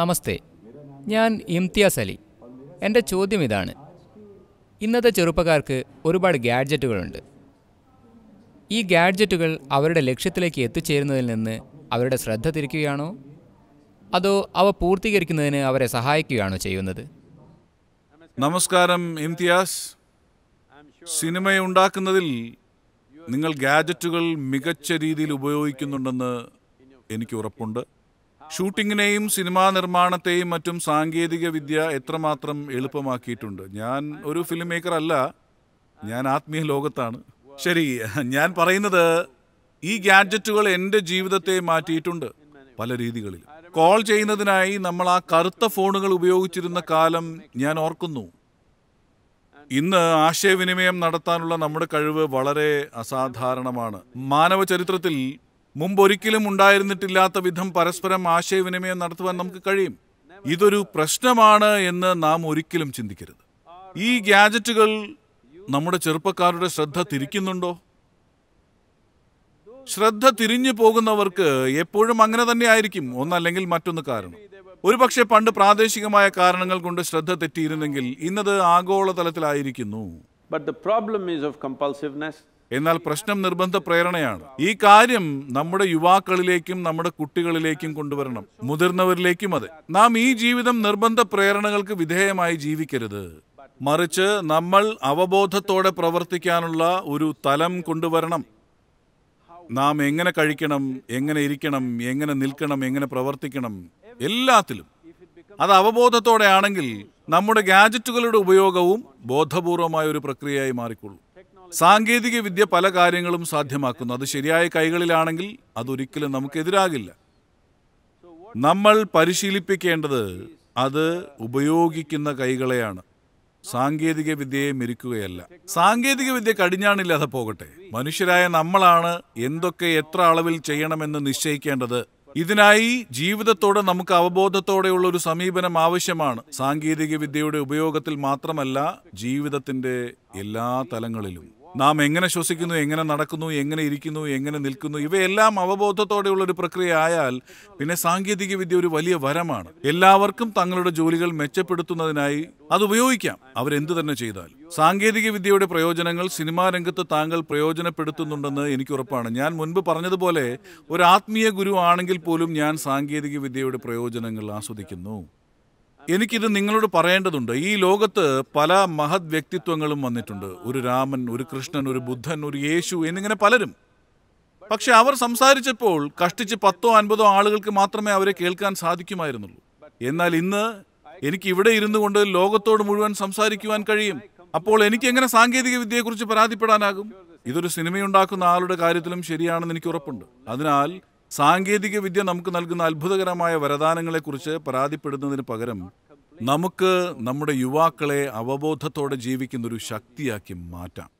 നമസ്തേ ഞാൻ ഇംതിയാസ് അലി എൻ്റെ ചോദ്യം ഇതാണ് ഇന്നത്തെ ചെറുപ്പക്കാർക്ക് ഒരുപാട് ഗാഡ്ജറ്റുകളുണ്ട് ഈ ഗാഡ്ജറ്റുകൾ അവരുടെ ലക്ഷ്യത്തിലേക്ക് എത്തിച്ചേരുന്നതിൽ നിന്ന് അവരുടെ ശ്രദ്ധ തിരിക്കുകയാണോ അതോ അവ പൂർത്തീകരിക്കുന്നതിന് അവരെ സഹായിക്കുകയാണോ ചെയ്യുന്നത് നമസ്കാരം ഇംതിയാസ് സിനിമയുണ്ടാക്കുന്നതിൽ നിങ്ങൾ ഗാഡ്ജറ്റുകൾ മികച്ച രീതിയിൽ ഉപയോഗിക്കുന്നുണ്ടെന്ന് എനിക്ക് ഉറപ്പുണ്ട് ഷൂട്ടിങ്ങിനെയും സിനിമാ നിർമ്മാണത്തെയും മറ്റും സാങ്കേതിക വിദ്യ എത്രമാത്രം എളുപ്പമാക്കിയിട്ടുണ്ട് ഞാൻ ഒരു ഫിലിം മേക്കർ അല്ല ഞാൻ ആത്മീയ ലോകത്താണ് ശരി ഞാൻ പറയുന്നത് ഈ ഗാഡ്ജറ്റുകൾ എൻ്റെ ജീവിതത്തെ മാറ്റിയിട്ടുണ്ട് പല രീതികളിൽ കോൾ ചെയ്യുന്നതിനായി നമ്മൾ ആ കറുത്ത ഫോണുകൾ ഉപയോഗിച്ചിരുന്ന കാലം ഞാൻ ഓർക്കുന്നു ഇന്ന് ആശയവിനിമയം നടത്താനുള്ള നമ്മുടെ കഴിവ് വളരെ അസാധാരണമാണ് മാനവ ചരിത്രത്തിൽ മുമ്പൊരിക്കലും ഉണ്ടായിരുന്നിട്ടില്ലാത്ത വിധം പരസ്പരം ആശയവിനിമയം നടത്തുവാൻ നമുക്ക് കഴിയും ഇതൊരു പ്രശ്നമാണ് എന്ന് നാം ഒരിക്കലും ചിന്തിക്കരുത് ഈ ഗാജറ്റുകൾ നമ്മുടെ ചെറുപ്പക്കാരുടെ ശ്രദ്ധ തിരിക്കുന്നുണ്ടോ ശ്രദ്ധ തിരിഞ്ഞു പോകുന്നവർക്ക് എപ്പോഴും അങ്ങനെ തന്നെ ആയിരിക്കും ഒന്നല്ലെങ്കിൽ മറ്റൊന്ന് കാരണം ഒരുപക്ഷെ പണ്ട് പ്രാദേശികമായ കാരണങ്ങൾ കൊണ്ട് ശ്രദ്ധ തെറ്റിയിരുന്നെങ്കിൽ ഇന്നത് ആഗോളതലത്തിലായിരിക്കുന്നു but the problem is of compulsiveness എന്നാൽ പ്രശ്നം നിർബന്ധ പ്രേരണയാണ് ഈ കാര്യം നമ്മുടെ യുവാക്കളിലേക്കും നമ്മുടെ കുട്ടികളിലേക്കും കൊണ്ടുവരണം മുതിർന്നവരിലേക്കും അതെ നാം ഈ ജീവിതം നിർബന്ധ പ്രേരണകൾക്ക് വിധേയമായി ജീവിക്കരുത് മറിച്ച് നമ്മൾ അവബോധത്തോടെ പ്രവർത്തിക്കാനുള്ള ഒരു തലം കൊണ്ടുവരണം നാം എങ്ങനെ കഴിക്കണം എങ്ങനെ ഇരിക്കണം എങ്ങനെ നിൽക്കണം എങ്ങനെ പ്രവർത്തിക്കണം എല്ലാത്തിലും അത് ആണെങ്കിൽ നമ്മുടെ ഗാജറ്റുകളുടെ ഉപയോഗവും ബോധപൂർവമായ ഒരു പ്രക്രിയയായി മാറിക്കൊള്ളും സാങ്കേതിക വിദ്യ പല കാര്യങ്ങളും സാധ്യമാക്കുന്നു അത് ശരിയായ കൈകളിലാണെങ്കിൽ അതൊരിക്കലും നമുക്കെതിരാകില്ല നമ്മൾ പരിശീലിപ്പിക്കേണ്ടത് അത് ഉപയോഗിക്കുന്ന കൈകളെയാണ് സാങ്കേതിക വിദ്യയെ മിരിക്കുകയല്ല സാങ്കേതിക വിദ്യ കടിഞ്ഞാണില്ലാതെ പോകട്ടെ മനുഷ്യരായ നമ്മളാണ് എന്തൊക്കെ എത്ര അളവിൽ ചെയ്യണമെന്ന് നിശ്ചയിക്കേണ്ടത് ഇതിനായി ജീവിതത്തോടെ നമുക്ക് അവബോധത്തോടെയുള്ള ഒരു സമീപനം ആവശ്യമാണ് സാങ്കേതിക വിദ്യയുടെ ഉപയോഗത്തിൽ മാത്രമല്ല ജീവിതത്തിന്റെ എല്ലാ തലങ്ങളിലും നാം എങ്ങനെ ശ്വസിക്കുന്നു എങ്ങനെ നടക്കുന്നു എങ്ങനെ ഇരിക്കുന്നു എങ്ങനെ നിൽക്കുന്നു ഇവയെല്ലാം അവബോധത്തോടെയുള്ള ഒരു പ്രക്രിയ ആയാൽ പിന്നെ സാങ്കേതിക വിദ്യ ഒരു വലിയ വരമാണ് എല്ലാവർക്കും തങ്ങളുടെ ജോലികൾ മെച്ചപ്പെടുത്തുന്നതിനായി അത് ഉപയോഗിക്കാം അവരെന്തു തന്നെ ചെയ്താൽ സാങ്കേതിക വിദ്യയുടെ പ്രയോജനങ്ങൾ സിനിമാ രംഗത്ത് താങ്കൾ പ്രയോജനപ്പെടുത്തുന്നുണ്ടെന്ന് എനിക്ക് ഉറപ്പാണ് ഞാൻ മുൻപ് പറഞ്ഞതുപോലെ ഒരു ആത്മീയ ഗുരു ആണെങ്കിൽ പോലും ഞാൻ സാങ്കേതിക വിദ്യയുടെ പ്രയോജനങ്ങൾ ആസ്വദിക്കുന്നു എനിക്കിത് നിങ്ങളോട് പറയേണ്ടതുണ്ട് ഈ ലോകത്ത് പല മഹത് വ്യക്തിത്വങ്ങളും വന്നിട്ടുണ്ട് ഒരു രാമൻ ഒരു കൃഷ്ണൻ ഒരു ബുദ്ധൻ ഒരു യേശു എന്നിങ്ങനെ പലരും പക്ഷെ അവർ സംസാരിച്ചപ്പോൾ കഷ്ടിച്ച് പത്തോ അൻപതോ ആളുകൾക്ക് മാത്രമേ അവരെ കേൾക്കാൻ സാധിക്കുമായിരുന്നുള്ളൂ എന്നാൽ ഇന്ന് എനിക്ക് ഇവിടെ ഇരുന്നു കൊണ്ട് ലോകത്തോട് മുഴുവൻ സംസാരിക്കുവാൻ കഴിയും അപ്പോൾ എനിക്ക് എങ്ങനെ സാങ്കേതിക വിദ്യയെക്കുറിച്ച് പരാതിപ്പെടാനാകും ഇതൊരു സിനിമയുണ്ടാക്കുന്ന ആളുടെ കാര്യത്തിലും ശരിയാണെന്ന് എനിക്ക് ഉറപ്പുണ്ട് അതിനാൽ സാങ്കേതിക വിദ്യ നമുക്ക് നൽകുന്ന അത്ഭുതകരമായ വരദാനങ്ങളെക്കുറിച്ച് പരാതിപ്പെടുന്നതിന് പകരം നമുക്ക് നമ്മുടെ യുവാക്കളെ അവബോധത്തോടെ ജീവിക്കുന്നൊരു ശക്തിയാക്കി മാറ്റാം